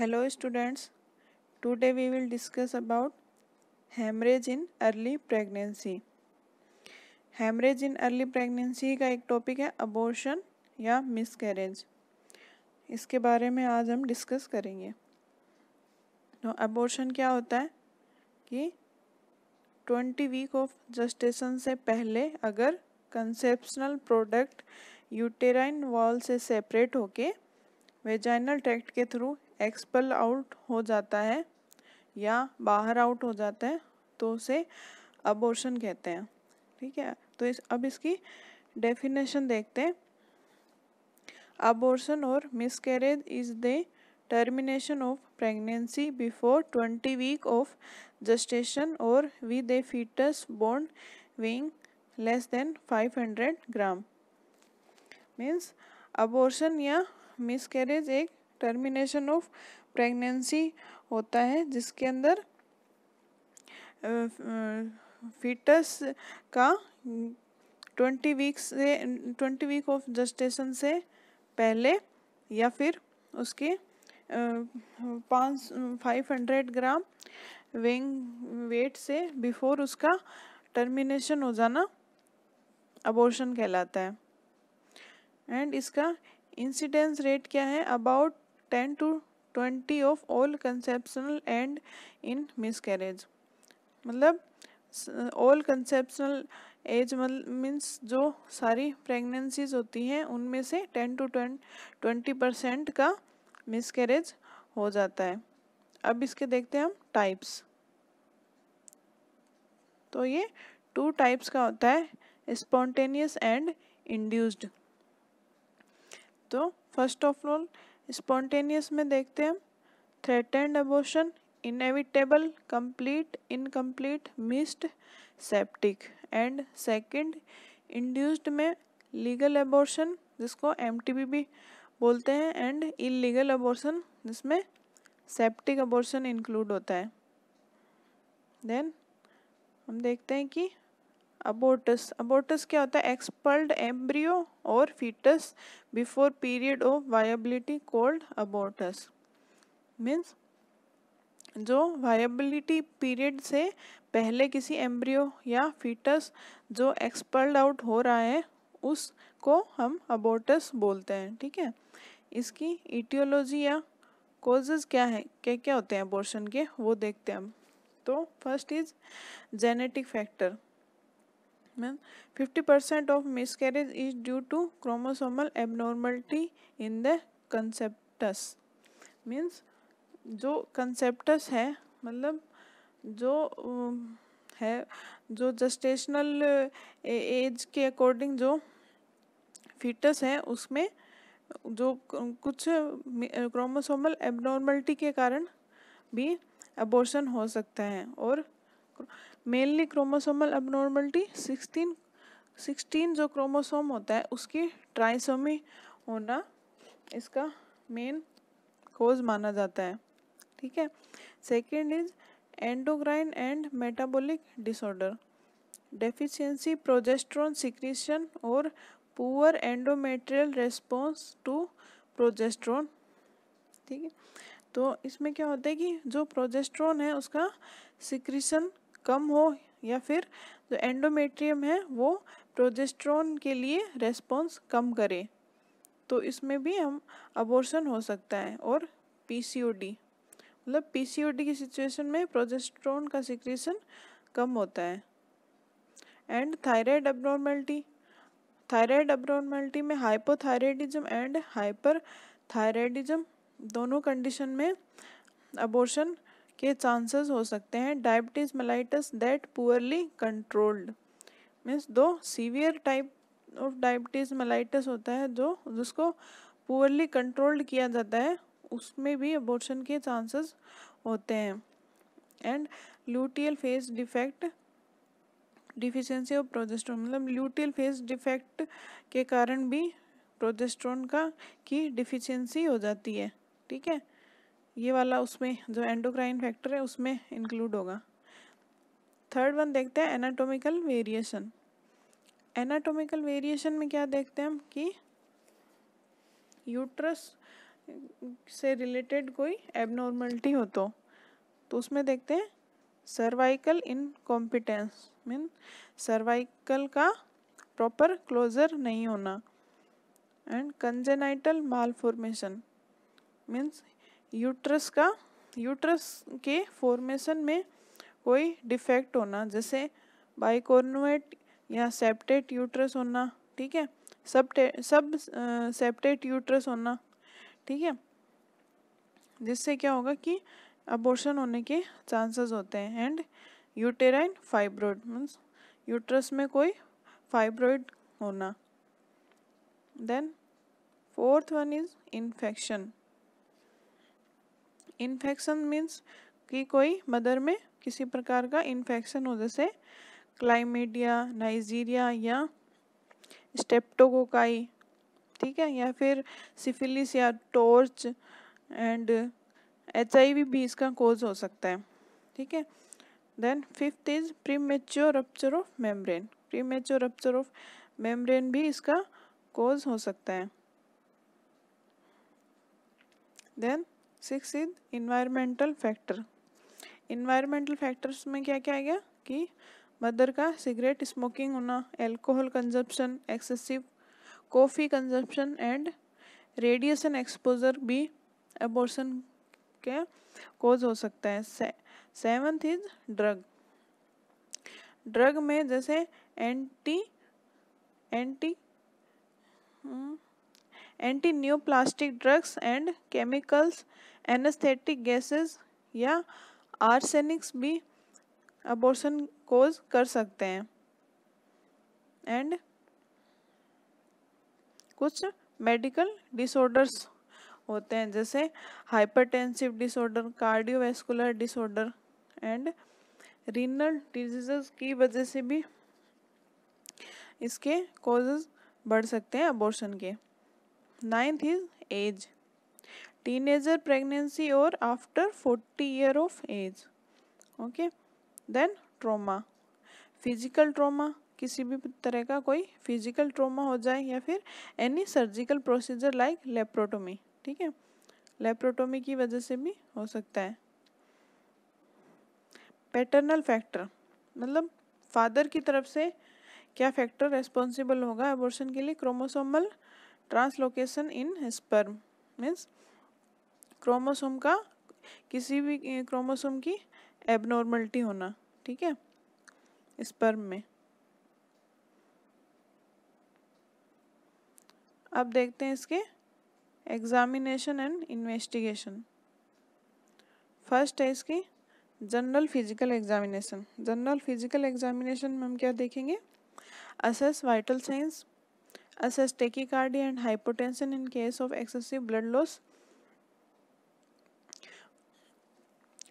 Hello students today we will discuss about hemorrhage in early pregnancy haemorrhage in early pregnancy का एक topic है abortion या miscarriage इसके बारे में आज हम डिस्कस करेंगे तो अबॉर्शन क्या होता है कि ट्वेंटी वीक ऑफ जस्टेशन से पहले अगर कंसेप्शनल प्रोडक्ट यूटेराइन वॉल से सेपरेट होके वेजाइनल ट्रैक्ट के थ्रू एक्सपल आउट हो जाता है या बाहर आउट हो जाता है तो उसे अबोर्शन कहते हैं ठीक है तो इस अब इसकी डेफिनेशन देखते हैं अबोर्शन और miscarriage is the termination of pregnancy before twenty week of और with a fetus born weighing less than five hundred gram means abortion या कैरेज एक टर्मिनेशन ऑफ प्रेगनेंसी होता है जिसके अंदर फीटस का ट्वेंटी वीक्स से ट्वेंटी वीक ऑफ जस्टेशन से पहले या फिर उसके पाँच फाइव हंड्रेड ग्राम वेंग वेट से बिफोर उसका टर्मिनेशन हो जाना अबॉर्शन कहलाता है एंड इसका इंसिडेंस रेट क्या है about 10 to 20 of all conceptional and in miscarriage मतलब ऑल कंसेप्शनल एज मीन्स जो सारी प्रेगनेंसीज होती हैं उनमें से टेन टू ट्वेंटी परसेंट का मिसकैरेज हो जाता है अब इसके देखते हैं हम टाइप्स तो ये टू टाइप्स का होता है स्पॉन्टेनियस एंड इंड्यूस्ड तो फर्स्ट ऑफ ऑल स्पॉन्टेनियस में देखते हैं threatened abortion inevitable complete incomplete missed septic and second induced में लीगल एबोर्शन जिसको एम भी बोलते हैं एंड इलीगल अबोर्शन जिसमें सेप्टिक अबोर्शन इंक्लूड होता है देन हम देखते हैं कि अबोटस अबोटस क्या होता है एक्सपर्ल्ड एम्ब्रियो और fetus before period of viability called abortus means जो वायबिलिटी पीरियड से पहले किसी एम्ब्रियो या फीटस जो एक्सपर्ल्ड आउट हो रहा है उसको हम अबोटस बोलते हैं ठीक है इसकी इटियोलॉजी या कोजेज क्या है क्या क्या होते हैं अबोर्शन के वो देखते हैं हम तो first is genetic factor mean 50 percent of miscarriage is due to chromosomal abnormality in the conceptus means जो कंसेप्टस है मतलब जो um, है जो जस्टेशनल एज uh, के अकॉर्डिंग जो फीटस है उसमें जो कुछ क्रोमोसोमल uh, एबनॉर्मलिटी के कारण भी अबॉर्शन हो सकता है और mainly chromosomal abnormality sixteen sixteen जो क्रोमोसोम होता है उसकी ट्राइसोमी होना इसका मेन कोज माना जाता है ठीक है second is endocrine and metabolic disorder deficiency progesterone secretion और poor endometrial response to progesterone ठीक है तो इसमें क्या होता है कि जो प्रोजेस्ट्रॉन है उसका सिक्रीशन कम हो या फिर जो एंडोमेट्रियम है वो प्रोजेस्ट्रोन के लिए रेस्पॉन्स कम करे तो इसमें भी हम अबॉर्शन हो सकता है और पीसीओडी मतलब पीसीओडी की सिचुएशन में प्रोजेस्ट्रोन का सिक्रेशन कम होता है and thyroid abnormality thyroid abnormality में हाइपोथायराइडिज्म एंड हाइपर थायराइडिज्म दोनों कंडीशन में अबॉर्शन के चांसेस हो सकते हैं diabetes mellitus that poorly controlled means दो severe type of diabetes mellitus होता है जो जिसको पुअरली कंट्रोल्ड किया जाता है उसमें भी अबॉर्शन के चांसेस होते हैं and luteal phase defect deficiency of progesterone मतलब ल्यूटियल फेस डिफेक्ट के कारण भी प्रोजेस्ट्रोन का की डिफिशेंसी हो जाती है ठीक है ये वाला उसमें जो एंडोक्राइन फैक्टर है उसमें इंक्लूड होगा थर्ड वन देखते हैं एनाटोमिकल वेरिएशन एनाटोमिकल वेरिएशन में क्या देखते हैं हम कि यूट्रस से रिलेटेड कोई एबनॉर्मलिटी हो तो तो उसमें देखते हैं सर्वाइकल इनकॉम्पिटेंस मीन सर्वाइकल का प्रॉपर क्लोजर नहीं होना and congenital malformation means uterus का यूट्रस के फॉर्मेशन में कोई डिफेक्ट होना जैसे बाइकोर्नुएट या सेप्टेट यूट्रस होना ठीक है सब सब सेप्टेट यूट्रस होना ठीक है जिससे क्या होगा कि अबॉर्शन होने के चांसेस होते हैं and uterine fibroid means uterus में कोई फाइब्रॉइड होना then fourth one is infection infection means कि कोई मदर में किसी प्रकार का इन्फेक्शन हो जैसे क्लाइमेडिया नाइजीरिया या स्टेप्टोकोकाई ठीक है या फिर सिफिलिस या टॉर्च एंड एच भी इसका कोज हो सकता है ठीक है then fifth is premature rupture of membrane premature rupture of membrane भी इसका कोज हो सकता है then six is environmental factor environmental factors में क्या क्या आ गया कि मदर का सिगरेट स्मोकिंग होना alcohol consumption excessive coffee consumption and radiation exposure भी एबोर्सन के कोज हो सकता है सेवंथ इज ड्रग ड्रग में जैसे anti anti anti neoplastic drugs and chemicals anaesthetic gases या आर्सेनिक्स भी अबोर्सन कोज कर सकते हैं एंड कुछ मेडिकल डिसऑर्डर्स होते हैं जैसे hypertensive disorder cardiovascular disorder and renal diseases की वजह से भी इसके कॉजेज बढ़ सकते हैं अबॉर्शन के ninth is age teenager pregnancy or after 40 year of age okay then trauma physical trauma किसी भी तरह का कोई फिजिकल ट्रोमा हो जाए या फिर any surgical procedure like laparotomy ठीक है लेप्रोटोमी की वजह से भी हो सकता है पैटर्नल फैक्टर मतलब फादर की तरफ से क्या फैक्टर रेस्पॉन्सिबल होगा एबोर्शन के लिए chromosomal translocation in sperm means chromosome का किसी भी क्रोमोसोम की एबनॉर्मलिटी होना ठीक है स्पर्म में अब देखते हैं इसके एग्जामिनेशन एंड इन्वेस्टिगेशन फर्स्ट है इसकी general physical examination general physical examination में हम क्या देखेंगे assess vital signs assess tachycardia and hypotension in case of excessive blood loss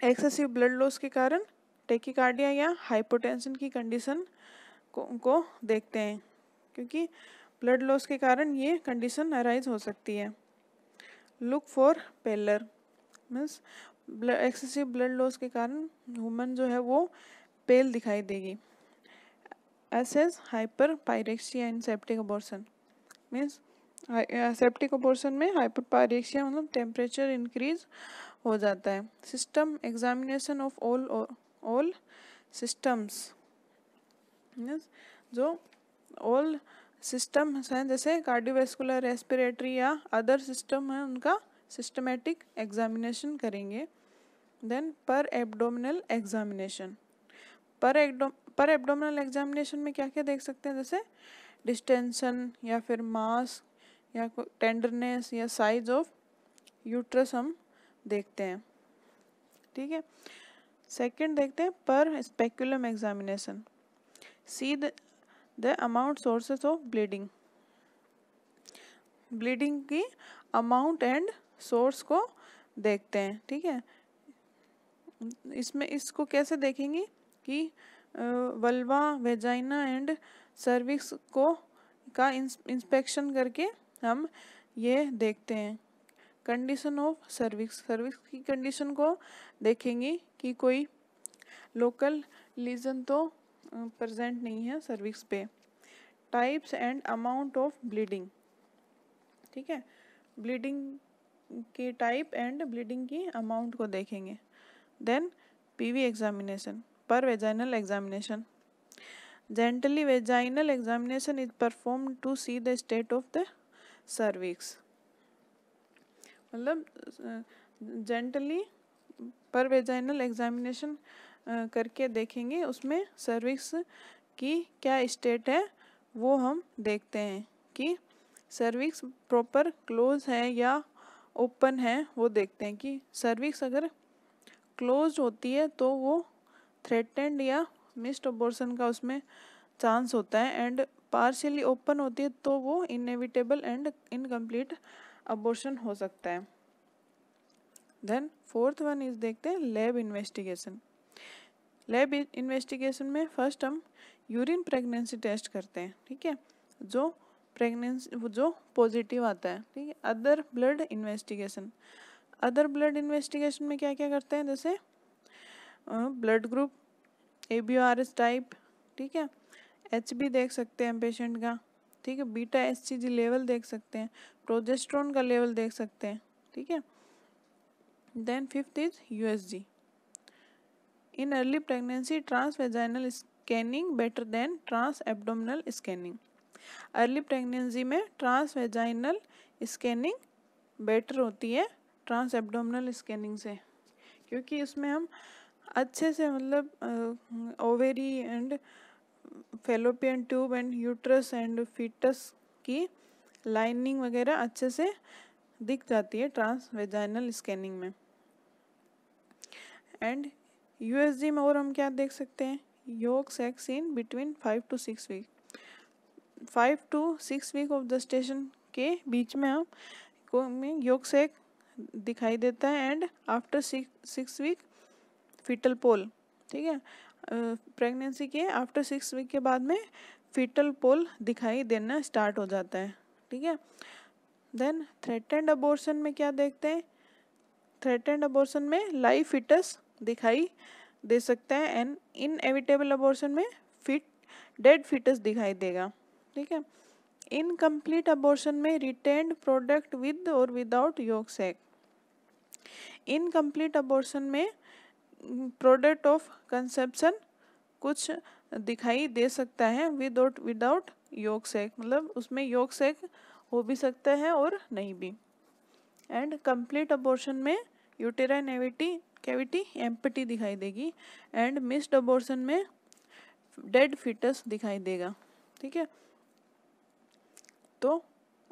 excessive blood loss के कारण टेकिकार्डिया या हाइपोटेंशन की कंडीशन को, को देखते हैं क्योंकि ब्लड लॉस के कारण ये कंडीशन अराइज हो सकती है look for pallor means excessive blood loss के कारण वुमन जो है वो पेल दिखाई देगी assess hyperpyrexia in septic abortion means septic abortion में हाइपर पायरेक्सिया मतलब टेम्परेचर इंक्रीज हो जाता है system examination of all all systems जो ऑल सिस्टम्स हैं जैसे कार्डियोवेस्कुलर रेस्पिरेटरी या अदर सिस्टम है उनका सिस्टमेटिक एग्जामिनेशन करेंगे then per abdominal examination per एक्डो पर एब्डोमिनल एग्जामिनेशन में क्या क्या देख सकते हैं जैसे डिस्टेंशन या फिर मास या टेंडरनेस या साइज ऑफ यूट्रस हम देखते हैं ठीक है सेकंड देखते हैं per speculum examination see the amount sources of bleeding bleeding की अमाउंट एंड सोर्स को देखते हैं ठीक है इसमें इसको कैसे देखेंगे कि वल्वा वेजाइना एंड सर्विक्स को का इंस्पेक्शन करके हम ये देखते हैं कंडीशन ऑफ सर्विस सर्विस की कंडीशन को देखेंगे कि कोई लोकल लीजन तो प्रेजेंट नहीं है सर्विस पे types and amount of bleeding ठीक है ब्लीडिंग के टाइप एंड ब्लीडिंग की अमाउंट को देखेंगे then PV examination per vaginal examination gently vaginal examination is perform to see the state of the cervix मतलब जेंटली पर वेजाइनल एग्जामिनेशन करके देखेंगे उसमें सर्विक्स की क्या स्टेट है वो हम देखते हैं कि सर्विक्स प्रॉपर क्लोज है या ओपन है वो देखते हैं कि सर्विक्स अगर क्लोज होती है तो वो थ्रेटेंड या मिस्ड अबॉर्शन का उसमें चांस होता है एंड पार्शियली ओपन होती है तो वो इनएविटेबल एंड इनकम्प्लीट अबॉर्शन हो सकता है देन फोर्थ वन इज देखते हैं लैब इन्वेस्टिगेशन लैब इन्वेस्टिगेशन में फर्स्ट हम यूरिन प्रेगनेंसी टेस्ट करते हैं ठीक है जो प्रेगनेंसी जो पॉजिटिव आता है ठीक है other blood investigation other blood investigation में क्या क्या करते हैं जैसे blood group A B O R S type ठीक है एच बी देख सकते हैं पेशेंट का ठीक है बीटा एस लेवल देख सकते हैं प्रोजेस्ट्रॉन का लेवल देख सकते हैं ठीक है then fifth is USG in early pregnancy transvaginal scanning better than transabdominal scanning early pregnancy में ट्रांस वेजाइनल स्कैनिंग बेटर होती है ट्रांस एब्डोमिनल स्कैनिंग से क्योंकि उसमें हम अच्छे से मतलब ovary and uh, fallopian tube and uterus and foetus की लाइनिंग वगैरह अच्छे से दिख जाती है ट्रांसवेजाइनल स्कैनिंग में एंड यूएसजी में और हम क्या देख सकते हैं yolk sac in between five to six week five to six week of the gestation के बीच में हम को में योग सेक दिखाई देता है and after six week foetal pole ठीक है प्रेगनेंसी के आफ्टर सिक्स वीक के बाद में फिटल पोल दिखाई देना स्टार्ट हो जाता है ठीक है देन थ्रेटेंड अबोर्सन में क्या देखते हैं थ्रेटेंड अबोर्सन में लाइव फिटस दिखाई दे सकता है एंड इन एविटेबल अबोर्सन में फिट डेड फिटस दिखाई देगा ठीक है इनकम्प्लीट अबोर्सन में retained product with or without yolk sac incomplete abortion में प्रोडक्ट ऑफ कंसेप्शन कुछ दिखाई दे सकता है विदाउट विदाउट योग सेक मतलब उसमें योग सेक हो भी सकता है और नहीं भी एंड कंप्लीट अबॉर्शन में यूटेराइन एविटी कैविटी एम्पटी दिखाई देगी एंड मिस्ड अबॉर्शन में डेड फिटस दिखाई देगा ठीक है तो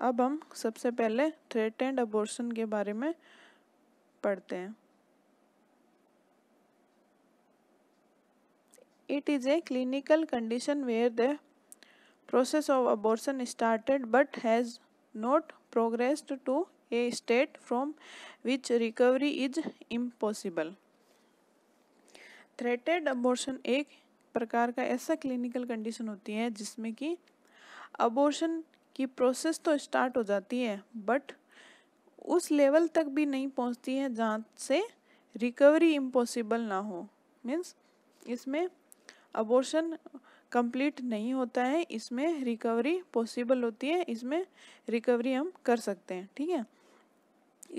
अब हम सबसे पहले थ्रेट एंड अबॉर्शन के बारे में पढ़ते हैं It is a clinical condition where the process of abortion started but has not progressed to a state from which recovery is impossible. Threatened abortion एक प्रकार का ऐसा क्लिनिकल कंडीशन होती है जिसमें कि अबॉर्शन की प्रोसेस तो स्टार्ट हो जाती है बट उस लेवल तक भी नहीं पहुंचती है जहाँ से रिकवरी इम्पॉसिबल ना हो मीन्स इसमें अबॉर्शन कंप्लीट नहीं होता है इसमें रिकवरी पॉसिबल होती है इसमें रिकवरी हम कर सकते हैं ठीक है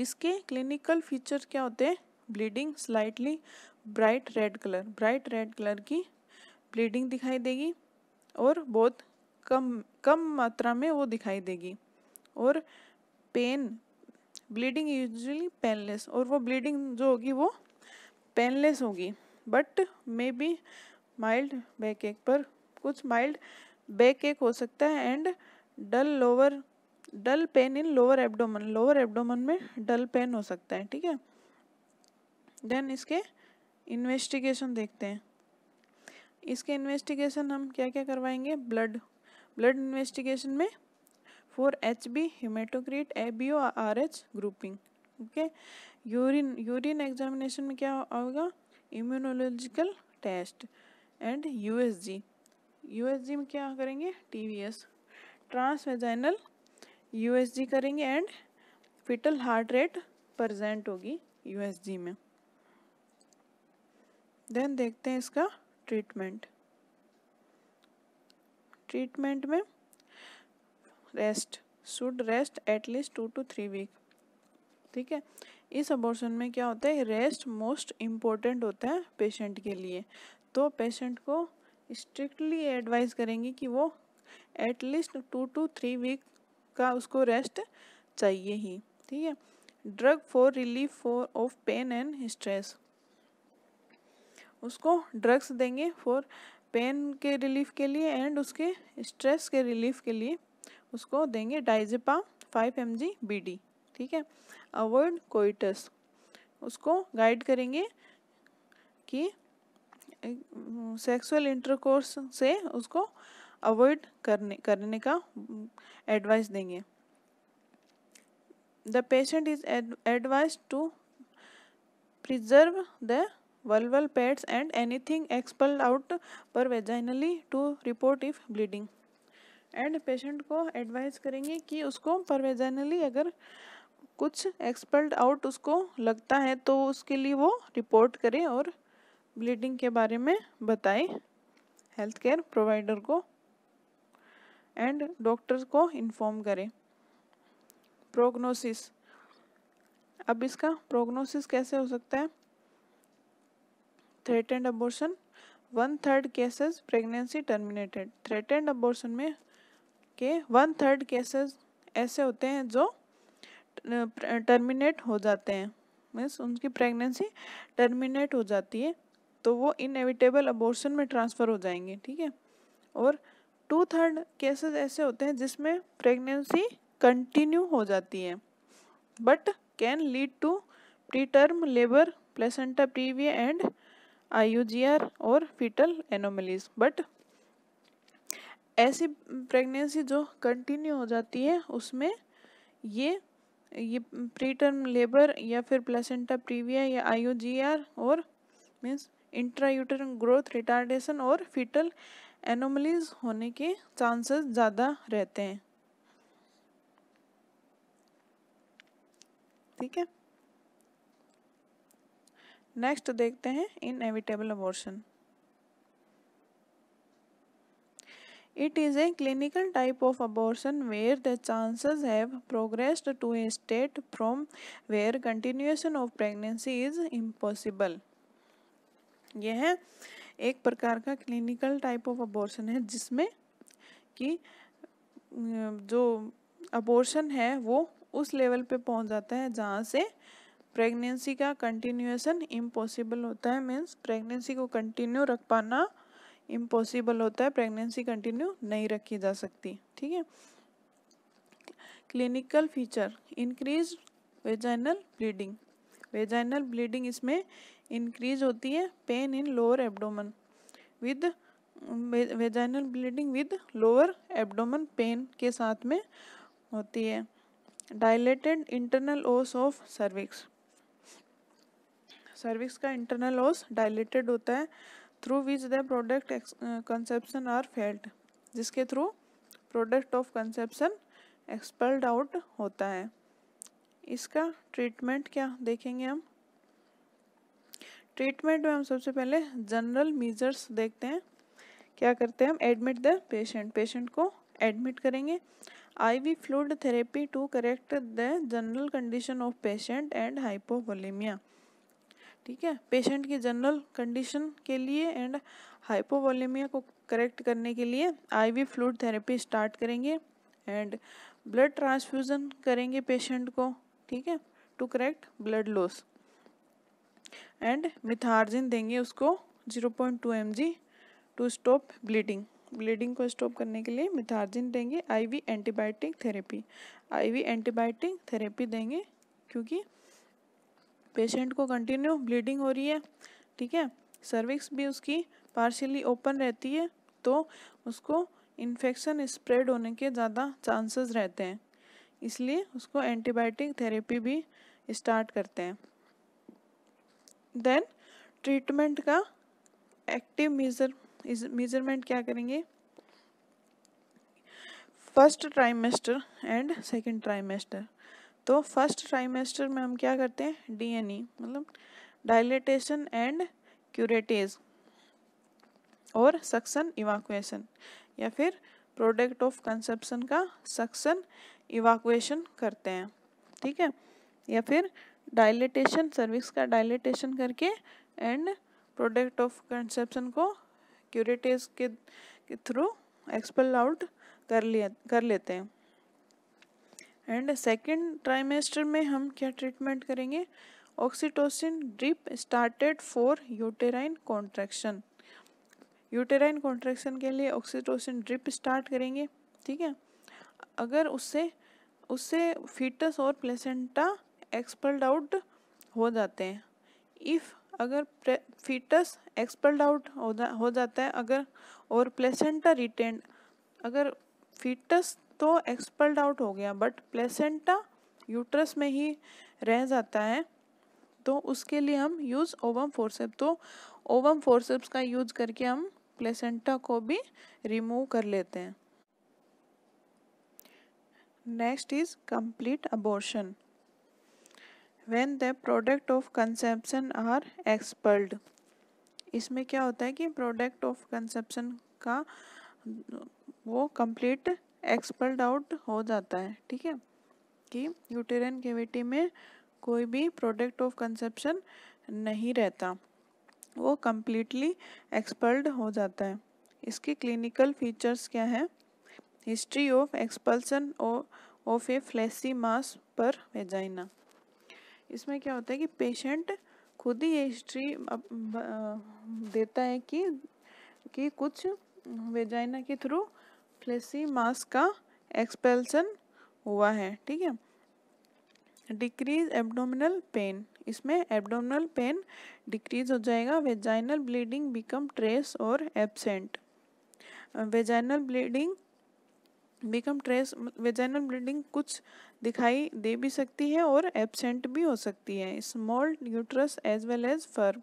इसके क्लिनिकल फीचर क्या होते हैं bleeding slightly bright red colour bright red colour की ब्लीडिंग दिखाई देगी और बहुत कम कम मात्रा में वो दिखाई देगी और पेन ब्लीडिंग यूजली पेनलेस और वो ब्लीडिंग जो होगी वो पेनलेस होगी but may be mild backache पर कुछ माइल्ड बैक एक हो सकता है and dull lower dull pain in lower abdomen lower abdomen में डल पेन हो सकता है ठीक है देन इसके इन्वेस्टिगेशन देखते हैं इसके इन्वेस्टिगेशन हम क्या क्या करवाएंगे ब्लड ब्लड इन्वेस्टिगेशन में for H B haematocrit A B O R H grouping okay urine urine examination में क्या होगा immunological test and USG USG में क्या करेंगे टीवीएस ट्रांसवेजाइनल यूएसजी करेंगे and foetal heart rate present होगी यूएसजी में देन देखते हैं इसका ट्रीटमेंट ट्रीटमेंट में rest should rest at least two to three week ठीक है इस अबॉर्शन में क्या होता है रेस्ट मोस्ट इम्पोर्टेंट होता है पेशेंट के लिए तो पेशेंट को स्ट्रिक्टली एडवाइस करेंगे कि वो at least two to three week का उसको रेस्ट चाहिए ही ठीक है drug for relief for of pain and stress उसको ड्रग्स देंगे फॉर पेन के रिलीफ के लिए एंड उसके स्ट्रेस के रिलीफ के लिए उसको देंगे diazepam five M G B D ठीक है अवॉइड कोइटस उसको गाइड करेंगे कि सेक्सुअल इंटरकोर्स से उसको अवॉइड करने करने का एडवाइस देंगे the patient is advise to preserve the vulval and anything expel out per vaginally to report if bleeding and patient को एडवाइस करेंगे कि उसको परवेजनली अगर कुछ एक्सपेल्ड आउट उसको लगता है तो उसके लिए वो रिपोर्ट करें और ब्लीडिंग के बारे में बताएं हेल्थ केयर प्रोवाइडर को एंड डॉक्टर्स को इन्फॉर्म करें प्रोग्नोसिस अब इसका प्रोग्नोसिस कैसे हो सकता है threatened abortion one third cases pregnancy terminated threatened abortion में के वन थर्ड केसेस ऐसे होते हैं जो टर्मिनेट हो जाते हैं मीन्स उनकी प्रेगनेंसी टर्मिनेट हो जाती है तो वो इनएविटेबल अबोर्सन में ट्रांसफ़र हो जाएंगे ठीक है और टू थर्ड केसेस ऐसे होते हैं जिसमें प्रेगनेंसी कंटिन्यू हो जाती है but can lead to preterm labour placenta previa and I और फीटल एनोमलीज बट ऐसी प्रेगनेंसी जो कंटिन्यू हो जाती है उसमें ये ये प्री टर्म लेबर या फिर प्लेसेंटा प्रीविया या आई और means intra intrauterine growth retardation और फिटल एनोमलीज होने के चांसेस ज़्यादा रहते हैं ठीक है नेक्स्ट देखते हैं inevitable abortion it is a clinical type of abortion where the chances have progressed to a state from where continuation of pregnancy is impossible यह एक प्रकार का क्लिनिकल टाइप ऑफ अबॉर्शन है जिसमें कि जो अबॉर्शन है वो उस लेवल पे पहुंच जाता है जहाँ से प्रेगनेंसी का कंटिन्यूएसन इम्पॉसिबल होता है मीन्स प्रेगनेंसी को कंटिन्यू रख पाना इम्पॉसिबल होता है प्रेगनेंसी कंटिन्यू नहीं रखी जा सकती ठीक है clinical feature increase vaginal bleeding vaginal bleeding इसमें इंक्रीज होती है pain in lower abdomen with vaginal bleeding with lower abdomen pain के साथ में होती है dilated internal os of cervix cervix का इंटरनल ओस डायलेटेड होता है through which the product conception are felt जिसके through product of conception expelled out होता है इसका ट्रीटमेंट क्या देखेंगे हम ट्रीटमेंट में हम सबसे पहले जनरल मीजर्स देखते हैं क्या करते हैं हम एडमिट द पेशेंट पेशेंट को एडमिट करेंगे I V fluid therapy to correct the general condition of patient and hypovolaemia ठीक है पेशेंट की जनरल कंडीशन के लिए एंड हाइपोवोलेमिया को करेक्ट करने के लिए आईवी फ्लूड थेरेपी स्टार्ट करेंगे एंड ब्लड ट्रांसफ्यूज़न करेंगे पेशेंट को ठीक है to correct blood loss and methergine देंगे उसको zero point two M G to stop bleeding bleeding को स्टॉप करने के लिए मिथार्जिन देंगे IV antibiotic therapy IV antibiotic therapy देंगे क्योंकि पेशेंट को कंटिन्यू ब्लीडिंग हो रही है ठीक है सर्विक्स भी उसकी पार्शियली ओपन रहती है तो उसको इन्फेक्शन स्प्रेड होने के ज़्यादा चांसेस रहते हैं इसलिए उसको एंटीबायोटिक थेरेपी भी स्टार्ट करते हैं देन ट्रीटमेंट का एक्टिव मेजर मेजरमेंट क्या करेंगे first trimester and second trimester तो फर्स्ट ट्राइमेस्टर में हम क्या करते हैं डीएनई e, मतलब डायलेटेशन एंड क्यूरेटेज और सक्सन इवाकुएशन या फिर प्रोडक्ट ऑफ कंसेप्शन का सक्सन इवाकुएशन करते हैं ठीक है या फिर डायलेटेशन सर्विक्स का डायलेटेशन करके एंड प्रोडक्ट ऑफ कंसेप्शन को क्यूरेटेज के थ्रू एक्सपेल आउट कर लिया कर लेते हैं एंड सेकेंड ट्राइमेस्टर में हम क्या ट्रीटमेंट करेंगे oxytocin drip started for uterine contraction uterine contraction के लिए ऑक्सीटोसिन ड्रिप स्टार्ट करेंगे ठीक है अगर उससे उससे फीटस और प्लेसेंटा एक्सपल्ड आउट हो जाते हैं इफ़ अगर फीटस एक्सपल्ड आउट हो, जा, हो जाता है अगर और प्लेसेंटा रिटेन अगर फीटस तो एक्सपल्ड आउट हो गया बट प्लेसेंटा यूट्रस में ही रह जाता है तो उसके लिए हम यूज़ ओवम फोरसेप तो ओवम फोरसेप्स का यूज करके हम प्लेसेंटा को भी रिमूव कर लेते हैं next is complete abortion when the product of consumption are expelled इसमें क्या होता है कि product of consumption का वो complete expelled out हो जाता है ठीक है कि यूटेरन केविटी में कोई भी प्रोडक्ट ऑफ कंसेप्शन नहीं रहता वो कम्प्लीटली एक्सपल्ड हो जाता है इसके क्लिनिकल फीचर्स क्या हैं history of expulsion of a fleshy mass per vagina इसमें क्या होता है कि पेशेंट खुद ही ये हिस्ट्री देता है कि कि कुछ वेजाइना के थ्रू फ्लेसी मास का एक्सपेल्सन हुआ है ठीक है डिक्रीज एब्डोमिनल पेन इसमें एब्डोमिनल पेन डिक्रीज हो जाएगा vaginal bleeding become trace or absent vaginal bleeding become trace vaginal bleeding कुछ दिखाई दे भी सकती है और एबसेंट भी हो सकती है small uterus as well as firm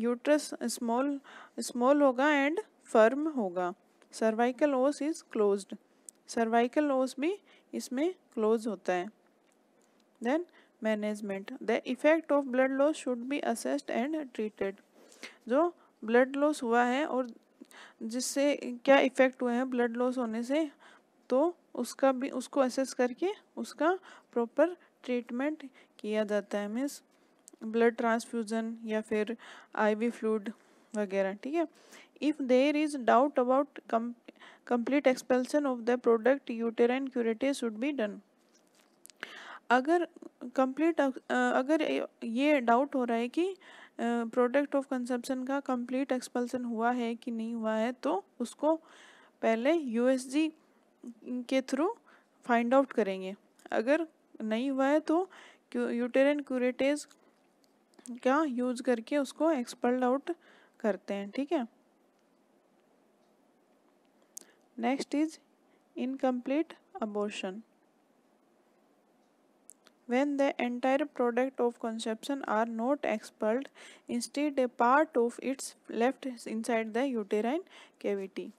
uterus small small होगा एंड फर्म होगा cervical os is closed cervical os भी इसमें क्लोज होता है then management the effect of blood loss should be assessed and treated जो ब्लड लॉस हुआ है और जिससे क्या इफेक्ट हुए हैं ब्लड लॉस होने से तो उसका भी उसको असेस करके उसका प्रॉपर ट्रीटमेंट किया जाता है मीन्स ब्लड ट्रांसफ्यूज़न या फिर आईवी फ्लूड वगैरह ठीक है if there is doubt about complete expulsion of the product uterine curettage should be done अगर कंप्लीट अगर ये डाउट हो रहा है कि प्रोडक्ट ऑफ कंसम्पशन का कंप्लीट एक्सपल्सन हुआ है कि नहीं हुआ है तो उसको पहले यूएसजी के थ्रू फाइंड आउट करेंगे अगर नहीं हुआ है तो यूटेरन क्यूरेटेज का यूज करके उसको एक्सपर्ड आउट करते हैं ठीक है next is incomplete abortion when the entire product of conception are not expelled instead a part of it's left inside the uterine cavity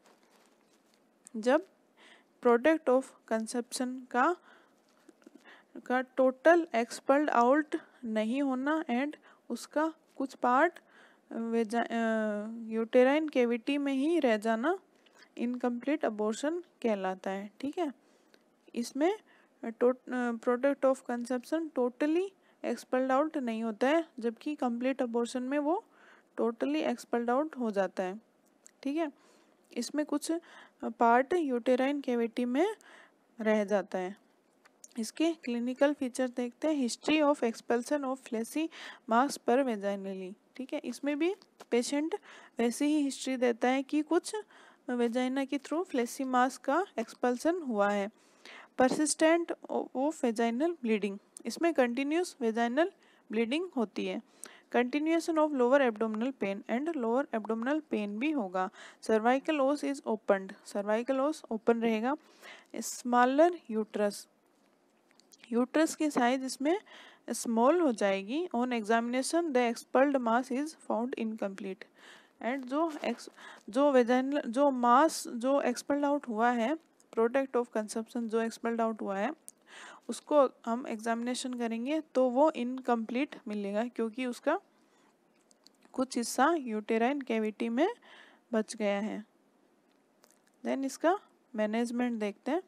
जब प्रोडक्ट ऑफ कंसेप्शन का का टोटल एक्सपल्ड आउट नहीं होना एंड उसका कुछ पार्ट यूटेराइन केविटी में ही रह जाना इनकम्प्लीट अबॉर्शन कहलाता है ठीक है इसमें product of conception totally expelled out नहीं होता है जबकि कंप्लीट अबॉर्शन में वो टोटली एक्सपल्ड आउट हो जाता है ठीक है इसमें कुछ पार्ट यूटेराइन कैविटी में रह जाता है इसके क्लिनिकल फीचर देखते हैं history of expulsion of fleshy mass per vaginally ठीक है इसमें भी पेशेंट वैसी ही हिस्ट्री देता है कि कुछ वेजाइना के थ्रू फ्लेसी मास का एक्सपल्सन हुआ है परसिस्टेंट ऑफ वेजाइनल ब्लीडिंग इसमें कंटिन्यूस वेजाइनल ब्लीडिंग होती है continuation of lower abdominal pain and lower abdominal pain भी होगा cervical os is opened cervical os open रहेगा स्मॉलर यूट्रस यूट्रस की साइज इसमें स्मॉल हो जाएगी on examination the expelled mass is found incomplete and जो एक्स जो वेजन जो मास जो एक्सपर्ल्ड आउट हुआ है प्रोडक्ट ऑफ कंसप्शन जो एक्सपर्ल्ड आउट हुआ है उसको हम एग्जामिनेशन करेंगे तो वो इनकम्प्लीट मिलेगा क्योंकि उसका कुछ हिस्सा यूटेराइन कैविटी में बच गया है देन इसका मैनेजमेंट देखते हैं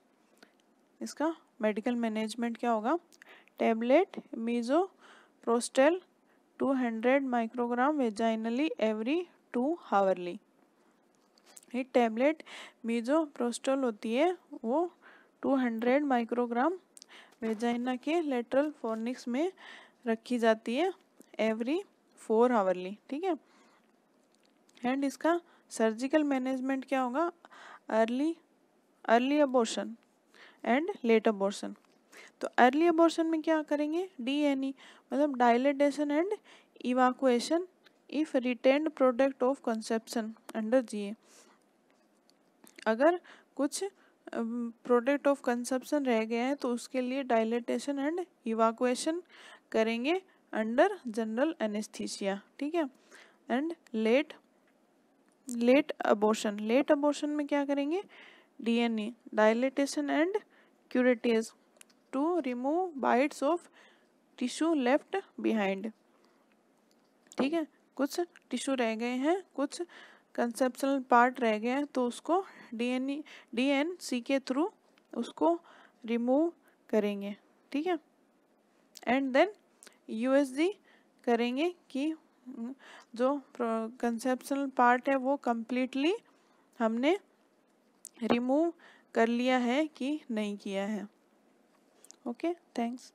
इसका मेडिकल मैनेजमेंट क्या होगा tablet misoprostol 200 microgram vaginally every two hourly ये टेबलेट मीजो प्रोस्टोल होती है वो 200 माइक्रोग्राम वेजाइना के लेटरल फोर्निक्स में रखी जाती है एवरी फोर आवरली ठीक है एंड इसका सर्जिकल मैनेजमेंट क्या होगा early early abortion and late abortion तो अर्ली अबोर्शन में क्या करेंगे डी एन ई मतलब dilatation and evacuation if retained product of conception under GA अगर कुछ प्रोडक्ट ऑफ कंसप्शन रह गया है तो उसके लिए डायलेटेशन एंड इवाकुएशन करेंगे अंडर जनरल एनेस्थीसिया ठीक है and late late abortion late abortion में क्या करेंगे DNA dilatation and curettage to remove bits of tissue left behind ठीक है कुछ टिश्यू रह गए हैं कुछ कंसेप्शनल पार्ट रह गया तो उसको D and D and C के थ्रू उसको रिमूव करेंगे ठीक है एंड देन यूएसडी करेंगे कि हम्म, जो कंसेप्शनल पार्ट है वो कम्प्लीटली हमने रिमूव कर लिया है कि नहीं किया है ओके थैंक्स